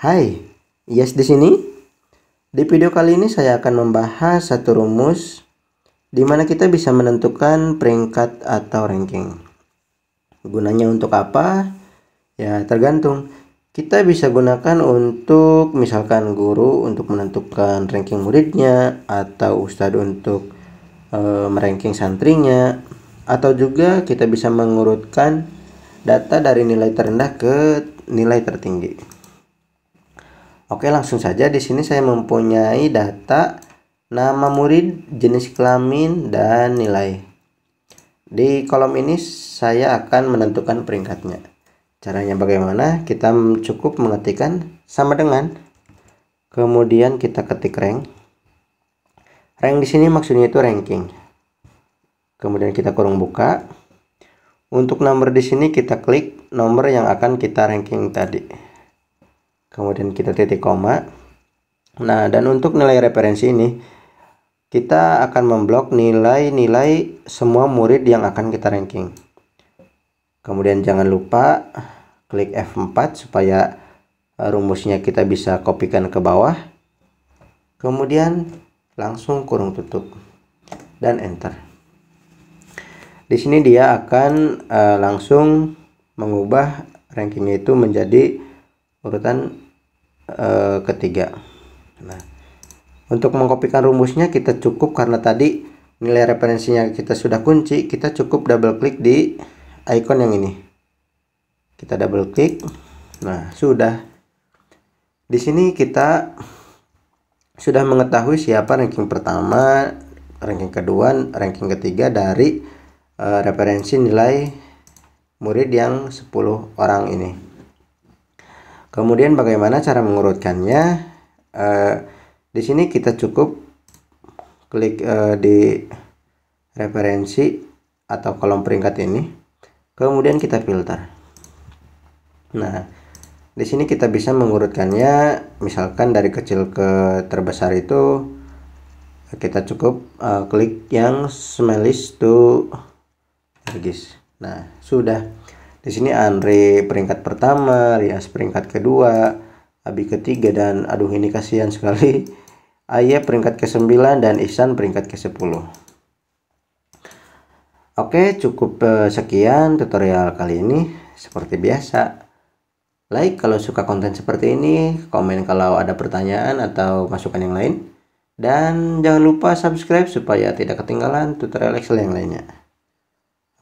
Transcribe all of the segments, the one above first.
Hai, Yes di sini. Di video kali ini saya akan membahas satu rumus di mana kita bisa menentukan peringkat atau ranking. Gunanya untuk apa? Ya, tergantung. Kita bisa gunakan untuk misalkan guru untuk menentukan ranking muridnya atau ustadz untuk e, meranking santrinya atau juga kita bisa mengurutkan data dari nilai terendah ke nilai tertinggi. Oke, langsung saja di sini saya mempunyai data nama murid, jenis kelamin, dan nilai. Di kolom ini saya akan menentukan peringkatnya. Caranya bagaimana? Kita cukup mengetikkan sama dengan kemudian kita ketik rank. Rank di sini maksudnya itu ranking. Kemudian kita kurung buka. Untuk nomor di sini kita klik nomor yang akan kita ranking tadi kemudian kita titik koma nah dan untuk nilai referensi ini kita akan memblok nilai-nilai semua murid yang akan kita ranking kemudian jangan lupa klik F4 supaya eh, rumusnya kita bisa kopikan ke bawah kemudian langsung kurung tutup dan enter di sini dia akan uh, langsung mengubah rankingnya itu menjadi urutan e, eh, ketiga nah untuk mengkopikan rumusnya kita cukup karena tadi nilai referensinya kita sudah kunci kita cukup double klik di icon yang ini kita double klik nah sudah di sini kita sudah mengetahui siapa ranking pertama ranking kedua ranking ketiga dari uh, referensi nilai murid yang 10 orang ini Kemudian bagaimana cara mengurutkannya? Eh, di sini kita cukup klik eh, di referensi atau kolom peringkat ini. Kemudian kita filter. Nah, di sini kita bisa mengurutkannya misalkan dari kecil ke terbesar itu kita cukup uh, klik yang smallest to largest. Nah, sudah. Di sini Andre peringkat pertama, Rias peringkat kedua, Abi ketiga dan aduh ini kasihan sekali. Aye peringkat ke-9 dan Ihsan peringkat ke-10. Oke, cukup eh, sekian tutorial kali ini. Seperti biasa, like kalau suka konten seperti ini, komen kalau ada pertanyaan atau masukan yang lain. Dan jangan lupa subscribe supaya tidak ketinggalan tutorial Excel yang lainnya.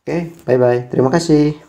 Oke, bye-bye. Terima kasih.